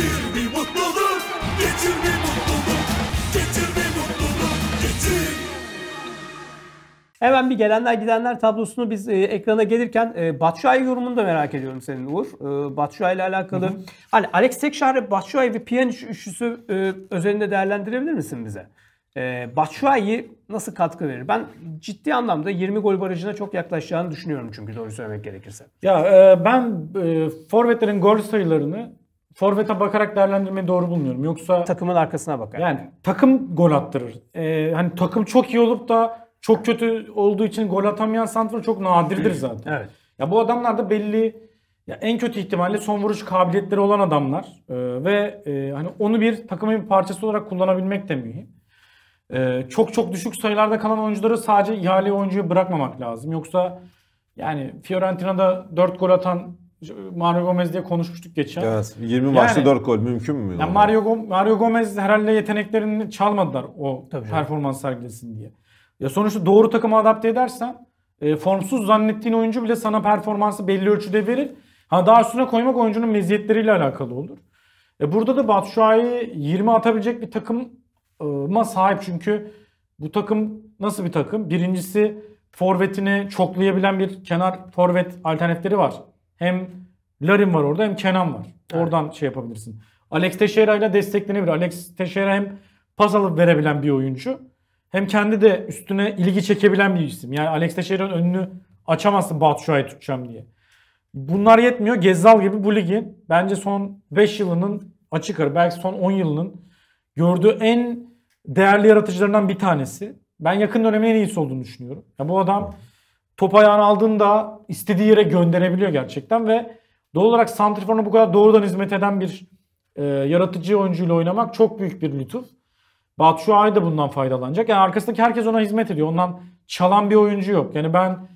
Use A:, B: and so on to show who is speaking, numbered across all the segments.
A: Getir bir mutluluk, getir bir mutluluk, getir bir mutluluk,
B: getir. Hemen bir gelenler gidenler tablosunu biz e, ekrana gelirken e, Batshuayi yorumunu da merak ediyorum senin Uğur. E, Batshuayi ile alakalı. Hı hı. Hani Alex Tekşar, Batshuayi ve Pjanic üçlüsü e, özelinde değerlendirebilir misin bize? E, Batshuayi nasıl katkı verir? Ben ciddi anlamda 20 gol barajına çok yaklaşacağını düşünüyorum çünkü doğru söylemek gerekirse.
C: Ya e, ben e, forvetlerin gol sayılarını forvete bakarak değerlendirmeyi doğru bulmuyorum. Yoksa takımın arkasına bakar. Yani takım gol attırır. Ee, hani takım çok iyi olup da çok kötü olduğu için gol atamayan santrafor çok nadirdir zaten. evet. Ya bu adamlar da belli ya en kötü ihtimalle son vuruş kabiliyetleri olan adamlar ee, ve e, hani onu bir takımın bir parçası olarak kullanabilmek de mühim. Ee, çok çok düşük sayılarda kalan oyuncuları sadece ihale oyuncuya bırakmamak lazım. Yoksa yani Fiorentina'da 4 gol atan Mario Gomez diye konuşmuştuk geçen. Evet, 20 yani, 4 gol
A: mümkün mü? Yani Mario,
C: Mario Gomez herhalde yeteneklerini çalmadılar o Tabii performans canım. sergilesin diye. Ya sonuçta doğru takıma adapte edersen e, formsuz zannettiğin oyuncu bile sana performansı belli ölçüde verir. Ha daha üstüne koymak oyuncunun meziyetleriyle alakalı olur. E, burada da Batshuayi 20 atabilecek bir takıma sahip çünkü bu takım nasıl bir takım? Birincisi forvetini çoklayabilen bir kenar forvet alternatifleri var hem Larin var orada hem Kenan var. Evet. Oradan şey yapabilirsin. Alex Teixeira ile desteklenebilir. Alex Teixeira hem pas alıp verebilen bir oyuncu. Hem kendi de üstüne ilgi çekebilen bir isim. Yani Alex Teixeira'nın önünü açamazsın Batu tutacağım diye. Bunlar yetmiyor. Gezzal gibi bu ligin bence son 5 yılının açık ara belki son 10 yılının gördüğü en değerli yaratıcılarından bir tanesi. Ben yakın dönemin en iyisi olduğunu düşünüyorum. Ya bu adam top ayağını aldığında istediği yere gönderebiliyor gerçekten ve doğal olarak Santrifor'una bu kadar doğrudan hizmet eden bir e, yaratıcı oyuncuyla oynamak çok büyük bir lütuf. Batu Şua'yı da bundan faydalanacak. Yani arkasındaki herkes ona hizmet ediyor. Ondan çalan bir oyuncu yok. Yani ben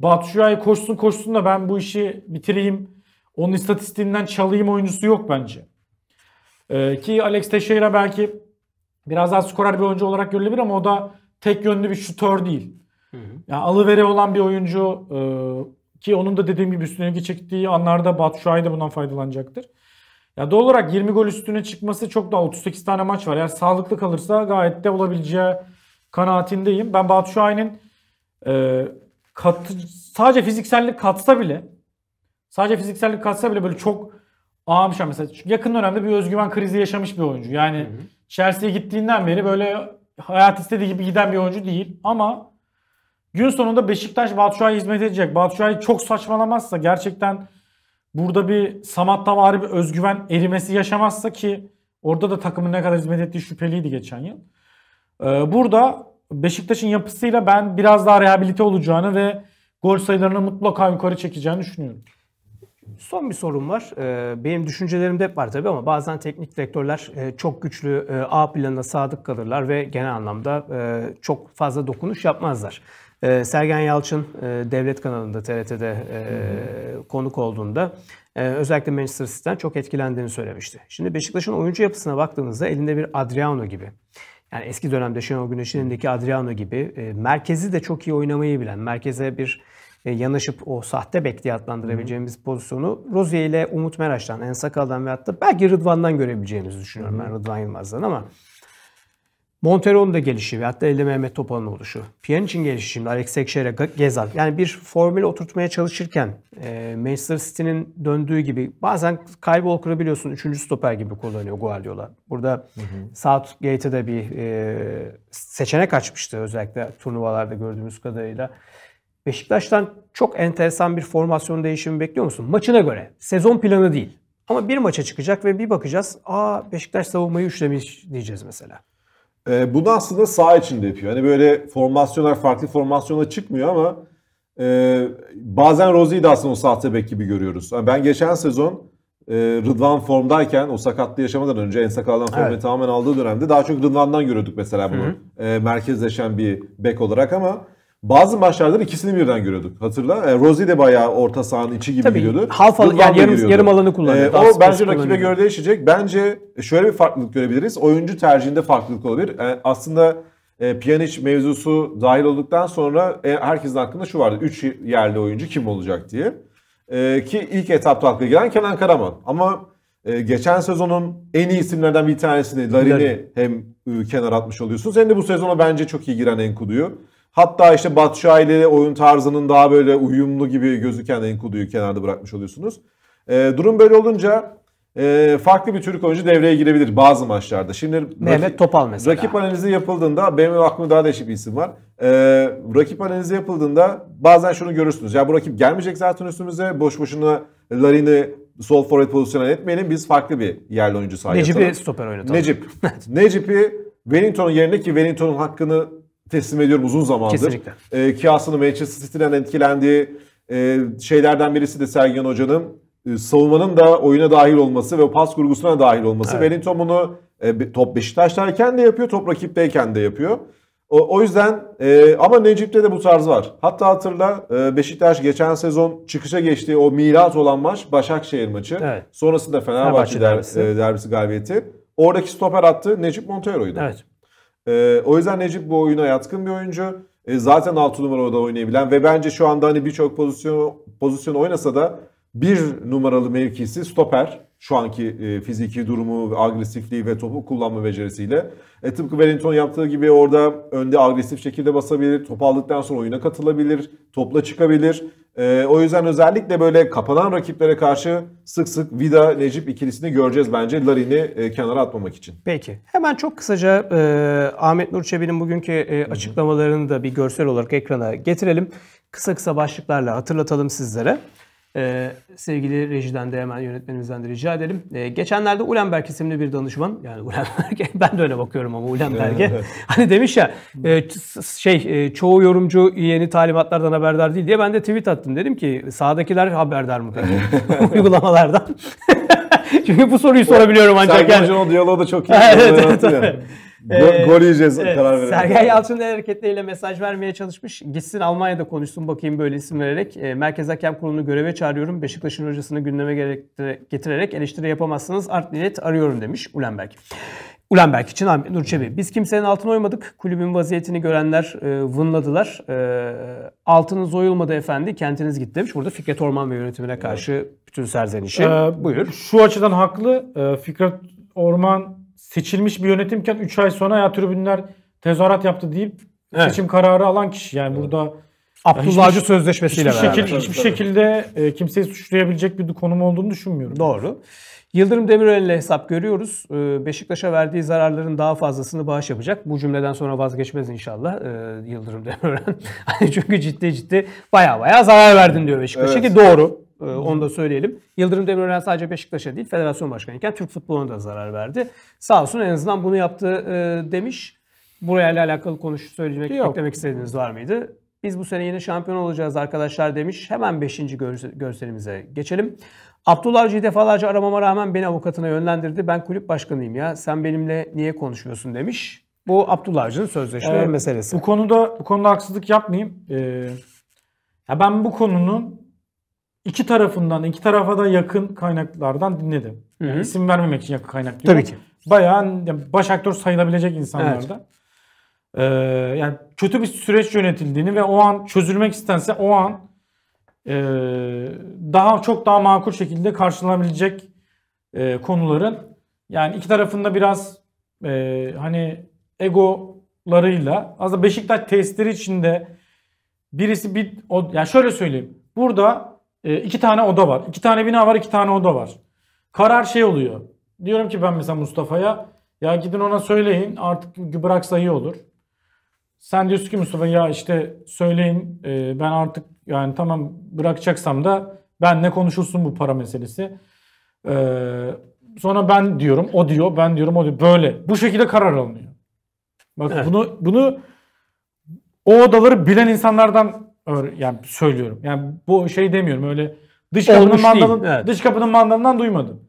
C: Batu Şua'yı koşsun koşsun da ben bu işi bitireyim. Onun istatistiğinden çalayım oyuncusu yok bence. Ee, ki Alex Teixeira belki biraz daha skorer bir oyuncu olarak görülebilir ama o da tek yönlü bir şutör değil. Hı hı. Yani alıvere olan bir oyuncu e, ki onun da dediğim gibi üstüne ilgi çektiği anlarda Batu Şahin de bundan faydalanacaktır. Ya doğal olarak 20 gol üstüne çıkması çok daha 38 tane maç var. Eğer sağlıklı kalırsa gayet de olabileceği kanaatindeyim. Ben Batu Şahin'in e, kat, sadece fiziksellik katsa bile sadece fiziksellik katsa bile böyle çok ağamışan şey. mesela yakın dönemde bir özgüven krizi yaşamış bir oyuncu. Yani Chelsea'ye gittiğinden beri böyle hayat istediği gibi giden bir oyuncu değil ama Gün sonunda Beşiktaş Batshuayi hizmet edecek. Batshuayi çok saçmalamazsa gerçekten burada bir Samatta var bir özgüven erimesi yaşamazsa ki orada da takımın ne kadar hizmet ettiği şüpheliydi geçen yıl. Ee, burada Beşiktaş'ın yapısıyla ben biraz daha rehabilite olacağını ve gol sayılarını mutlaka yukarı çekeceğini düşünüyorum. Son
B: bir sorum var. Ee, benim düşüncelerim de hep var tabii ama bazen teknik direktörler e, çok güçlü e, A planına sadık kalırlar ve genel anlamda e, çok fazla dokunuş yapmazlar. E, Sergen Yalçın e, devlet kanalında TRT'de e, konuk olduğunda e, özellikle Manchester City'den çok etkilendiğini söylemişti. Şimdi Beşiktaş'ın oyuncu yapısına baktığınızda elinde bir Adriano gibi. Yani eski dönemde Şenol Güneş'in elindeki Adriano gibi e, merkezi de çok iyi oynamayı bilen, merkeze bir e, yanaşıp o sahte bek diye adlandırabileceğimiz Hı-hı. pozisyonu Rozier ile Umut Meraş'tan, Ensakal'dan ve hatta belki Rıdvan'dan görebileceğimizi düşünüyorum Hı-hı. ben Rıdvan Yılmaz'dan ama Montero'nun da gelişi ve hatta elde Mehmet Topal'ın oluşu. Pjanic'in gelişi şimdi Alex Teixeira, Gezal. Yani bir formül oturtmaya çalışırken e, Manchester City'nin döndüğü gibi bazen Kyle Walker'ı biliyorsun 3. stoper gibi kullanıyor Guardiola. Burada hı hı. Southgate'e de bir e, seçenek açmıştı özellikle turnuvalarda gördüğümüz kadarıyla. Beşiktaş'tan çok enteresan bir formasyon değişimi bekliyor musun? Maçına göre. Sezon planı değil. Ama bir maça çıkacak ve bir bakacağız. Aa Beşiktaş savunmayı üçlemiş diyeceğiz mesela.
A: E, bunu aslında sağ içinde yapıyor. Hani böyle formasyonlar farklı formasyona çıkmıyor ama e, bazen Rozi'yi de aslında o sahte bek gibi görüyoruz. Yani ben geçen sezon e, Rıdvan formdayken o sakatlığı yaşamadan önce en sakaldan formayı evet. tamamen aldığı dönemde daha çok Rıdvan'dan görüyorduk mesela bunu. E, merkezleşen bir bek olarak ama bazı maçlarda ikisini birden görüyorduk. Hatırla. E, Rozi de bayağı orta sahanın içi gibi Tabii, giriyordu. Half al, yani yarım, giriyordu. yarım alanı e, kullanıyor E, o bence rakibe göre değişecek. Bence şöyle bir farklılık görebiliriz. Oyuncu tercihinde farklılık olabilir. E, aslında e, Pjanic mevzusu dahil olduktan sonra e, herkesin aklında şu vardı. üç yerli oyuncu kim olacak diye. E, ki ilk etapta akla gelen Kenan Karaman. Ama e, geçen sezonun en iyi isimlerden bir tanesini Larin'i hem e, ıı, kenar atmış oluyorsunuz hem de bu sezona bence çok iyi giren Enkudu'yu. Hatta işte Batu Şahin'le oyun tarzının daha böyle uyumlu gibi gözüken Enkudu'yu kenarda bırakmış oluyorsunuz. E, durum böyle olunca e, farklı bir Türk oyuncu devreye girebilir bazı maçlarda. Şimdi Mehmet rakip, Topal mesela. Rakip analizi yapıldığında benim aklımda daha değişik bir isim var. E, rakip analizi yapıldığında bazen şunu görürsünüz. Ya bu rakip gelmeyecek zaten üstümüze. Boş boşuna Larin'i sol forward pozisyonuna etmeyelim. Biz farklı bir yerli oyuncu sahaya Necip'i stoper oynatalım. Necip. Necip'i Wellington'un yerine ki Wellington'un hakkını teslim ediyorum uzun zamandır. Kesinlikle. E, ee, kıyasını Manchester City'den etkilendiği e, şeylerden birisi de Sergen Hoca'nın e, savunmanın da oyuna dahil olması ve pas kurgusuna dahil olması. Evet. Wellington bunu e, top Beşiktaş'tayken de yapıyor, top rakipteyken de yapıyor. O, o yüzden e, ama Necip'te de bu tarz var. Hatta hatırla e, Beşiktaş geçen sezon çıkışa geçtiği o milat olan maç Başakşehir maçı. Evet. Sonrasında Fenerbahçe, Fenerbahçe derbisi. E, derbisi galibiyeti. Oradaki stoper attı Necip Montero'ydu. Evet. E, o yüzden Necip bu oyuna yatkın bir oyuncu. E, zaten 6 numarada oynayabilen ve bence şu anda hani birçok pozisyon pozisyon oynasa da bir numaralı mevkisi stoper şu anki e, fiziki durumu, agresifliği ve topu kullanma becerisiyle. E, tıpkı Wellington yaptığı gibi orada önde agresif şekilde basabilir, top aldıktan sonra oyuna katılabilir, topla çıkabilir. E, o yüzden özellikle böyle kapanan rakiplere karşı sık sık Vida, Necip ikilisini göreceğiz bence Larin'i e, kenara atmamak için. Peki.
B: Hemen çok kısaca e, Ahmet Nur Çebi'nin bugünkü e, açıklamalarını da bir görsel olarak ekrana getirelim. Kısa kısa başlıklarla hatırlatalım sizlere. Ee, sevgili rejiden de hemen yönetmenimizden de rica edelim. Ee, geçenlerde Ulenberg isimli bir danışman, yani Ulenberg, ben de öyle bakıyorum ama Ulenberg'e. hani demiş ya, e, şey e, çoğu yorumcu yeni talimatlardan haberdar değil diye ben de tweet attım. Dedim ki sağdakiler haberdar mı peki uygulamalardan? Çünkü bu soruyu sorabiliyorum ancak. Sergen yani. Hoca'nın o diyaloğu da çok iyi. evet, evet, evet. Ee, gol yiyeceğiz evet, karar verelim. Sergen Yalçın'ın el hareketleriyle mesaj vermeye çalışmış. Gitsin Almanya'da konuşsun bakayım böyle isim vererek. E, Merkez Hakem Kurulu'nu göreve çağırıyorum. Beşiktaş'ın hocasını gündeme getirerek eleştiri yapamazsınız. Art niyet arıyorum demiş Ulenberg. Ulenberg için Ahmet Nur Çebi. Biz kimsenin altına oymadık. Kulübün vaziyetini görenler e, vınladılar. E, altınız oyulmadı efendi. Kentiniz gitti demiş. Burada Fikret Orman ve yönetimine karşı bütün serzenişi. Ee, Buyur.
C: Şu açıdan haklı. Ee, Fikret Orman seçilmiş bir yönetimken 3 ay sonra ya tribünler tezahürat yaptı deyip evet. seçim kararı alan kişi. Yani evet. burada Abdullah Avcı sözleşmesiyle hiçbir beraber. Şekil, hiçbir şekilde e, kimseyi suçlayabilecek bir konum olduğunu
B: düşünmüyorum. Doğru. Yıldırım Demirören ile hesap görüyoruz. E, Beşiktaş'a verdiği zararların daha fazlasını bağış yapacak. Bu cümleden sonra vazgeçmez inşallah e, Yıldırım Demirören. Hani çünkü ciddi ciddi baya baya zarar verdin diyor Beşiktaş'a evet. ki doğru. Ee, onu da söyleyelim. Yıldırım Demirören sadece Beşiktaş'a değil federasyon başkanıyken Türk futboluna da zarar verdi. Sağ olsun en azından bunu yaptı e, demiş. Burayla alakalı konuş söylemek, demek istediğiniz var mıydı? Biz bu sene yine şampiyon olacağız arkadaşlar demiş. Hemen 5. görselimize geçelim. Abdullah Avcı'yı defalarca aramama rağmen beni avukatına yönlendirdi. Ben kulüp başkanıyım ya sen benimle niye konuşuyorsun
C: demiş. Bu Abdullah Avcı'nın sözleşme ee, meselesi. Bu konuda bu konuda haksızlık yapmayayım. Ee, ya ben bu konunun iki tarafından, iki tarafa da yakın kaynaklardan dinledim. Yani hı vermemek için yakın kaynak diyorum. Tabii ki. Bayağı yani baş aktör sayılabilecek insanlarda. Evet. Ee, yani kötü bir süreç yönetildiğini ve o an çözülmek istense o an e, daha çok daha makul şekilde karşılanabilecek e, konuların yani iki tarafında biraz e, hani egolarıyla aslında Beşiktaş testleri içinde birisi bir o, yani şöyle söyleyeyim. Burada e, iki tane oda var. İki tane bina var, iki tane oda var. Karar şey oluyor. Diyorum ki ben mesela Mustafa'ya ya gidin ona söyleyin artık bıraksa iyi olur. Sen diyorsun ki Mustafa ya işte söyleyin e, ben artık yani tamam bırakacaksam da ben ne konuşulsun bu para meselesi. Ee, sonra ben diyorum o diyor ben diyorum o diyor böyle bu şekilde karar alınıyor. Bak evet. bunu bunu o odaları bilen insanlardan yani söylüyorum. Yani bu şey demiyorum öyle dış kapının Olmuş mandalın, evet. dış kapının mandalından duymadım.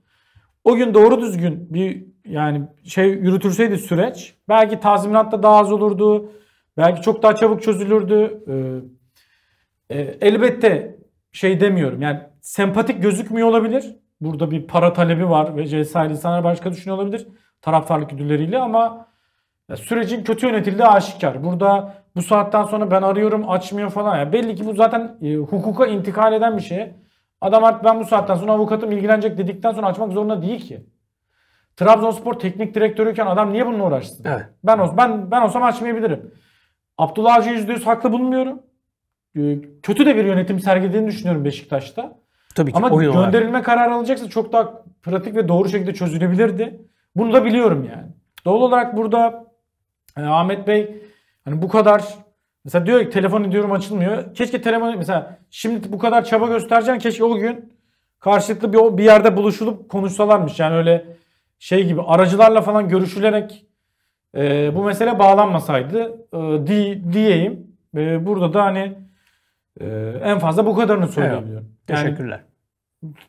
C: O gün doğru düzgün bir yani şey yürütürseydi süreç belki tazminat da daha az olurdu. Belki çok daha çabuk çözülürdü. Ee, e, elbette şey demiyorum. Yani sempatik gözükmüyor olabilir. Burada bir para talebi var ve cesaret insanlar başka düşünüyor olabilir. Taraftarlık güdüleriyle ama sürecin kötü yönetildiği aşikar. Burada bu saatten sonra ben arıyorum açmıyor falan. Yani belli ki bu zaten e, hukuka intikal eden bir şey. Adam artık ben bu saatten sonra avukatım ilgilenecek dedikten sonra açmak zorunda değil ki. Trabzonspor teknik direktörüyken adam niye bununla uğraşsın? Evet. Ben, olsam, ben, ben olsam açmayabilirim. Abdullah Avcı %100 haklı bulmuyorum. E, kötü de bir yönetim sergilediğini düşünüyorum Beşiktaş'ta. Tabii ki. Ama oyun gönderilme kararı alacaksa çok daha pratik ve doğru şekilde çözülebilirdi. Bunu da biliyorum yani. Doğal olarak burada e, Ahmet Bey Hani bu kadar mesela diyor ki telefon ediyorum açılmıyor. Keşke telefon mesela şimdi bu kadar çaba göstereceksin keşke o gün karşılıklı bir, bir yerde buluşulup konuşsalarmış. Yani öyle şey gibi aracılarla falan görüşülerek e, bu mesele bağlanmasaydı e, di, diyeyim. E, burada da hani e, en fazla bu kadarını söyleyebiliyorum. Evet. Yani, Teşekkürler.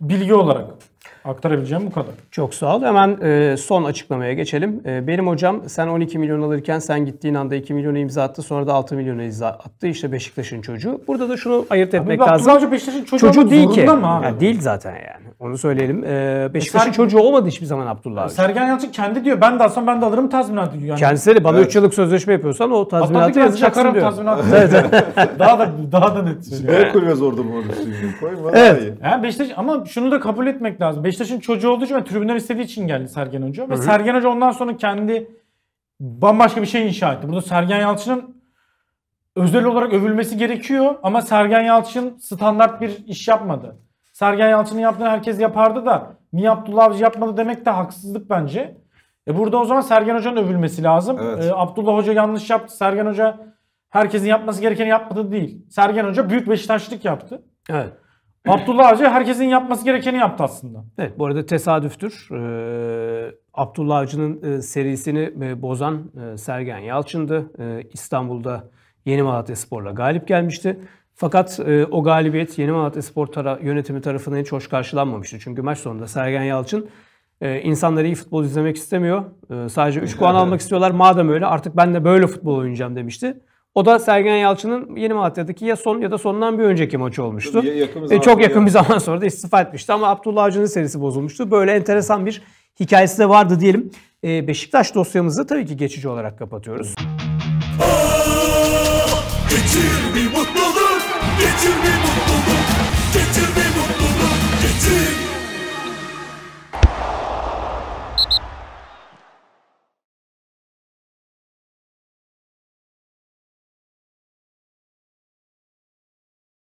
C: bilgi olarak. Aktarabileceğim bu kadar.
B: Çok sağ ol. Hemen e, son açıklamaya geçelim. E, benim hocam sen 12 milyon alırken sen gittiğin anda 2 milyonu imza attı sonra da 6 milyonu imza attı. İşte Beşiktaş'ın çocuğu. Burada da şunu ayırt etmek Abi bak, lazım. Beşiktaş'ın çocuğu, çocuğu değil ki. Mı abi? Yani değil zaten yani. Onu söyleyelim. E, Beşiktaş'ın e, Ser- çocuğu olmadı hiçbir zaman Abdullah abi.
C: Sergen Yalçın kendi diyor ben de alsam ben de alırım tazminatı diyor. Yani. Kendisi de bana evet.
B: yıllık sözleşme yapıyorsan o tazminatı Hatta yazacaksın diyor. Tazminatı.
C: daha da daha da net söylüyor.
A: Şimdi orada bu arada. Koyma. Evet.
C: Yani Beşiktaş ama şunu da kabul etmek lazım lazım. Beşiktaş'ın çocuğu olduğu için ve tribünler istediği için geldi Sergen Hoca. Ve Hı-hı. Sergen Hoca ondan sonra kendi bambaşka bir şey inşa etti. Burada Sergen Yalçın'ın özel olarak övülmesi gerekiyor ama Sergen Yalçın standart bir iş yapmadı. Sergen Yalçın'ın yaptığını herkes yapardı da niye Abdullah Avcı yapmadı demek de haksızlık bence. E burada o zaman Sergen Hoca'nın övülmesi lazım. Evet. E, Abdullah Hoca yanlış yaptı. Sergen Hoca herkesin yapması gerekeni yapmadı değil. Sergen Hoca büyük Beşiktaşlık yaptı. Evet. Abdullah Avcı herkesin yapması gerekeni yaptı aslında.
B: Evet bu arada tesadüftür. Ee, Abdullah Avcı'nın e, serisini e, bozan e, Sergen Yalçın'dı. İstanbul'da Yeni Malatya Spor'la galip gelmişti. Fakat o galibiyet Yeni Malatya Spor tara yönetimi tarafından hiç hoş karşılanmamıştı. Çünkü maç sonunda Sergen Yalçın e, insanları iyi futbol izlemek istemiyor. sadece 3 puan almak istiyorlar. Madem öyle artık ben de böyle futbol oynayacağım demişti. O da Sergen Yalçın'ın yeni Malatya'daki ya son ya da sondan bir önceki maçı olmuştu. Yakın e, çok yakın bir e, zaman sonra da istifa etmişti ama Abdullah Avcı'nın serisi bozulmuştu. Böyle enteresan bir hikayesi de vardı diyelim. E, Beşiktaş dosyamızı tabii ki geçici olarak kapatıyoruz.
A: Aa, geçir bir mutluluk, geçir bir mutluluk.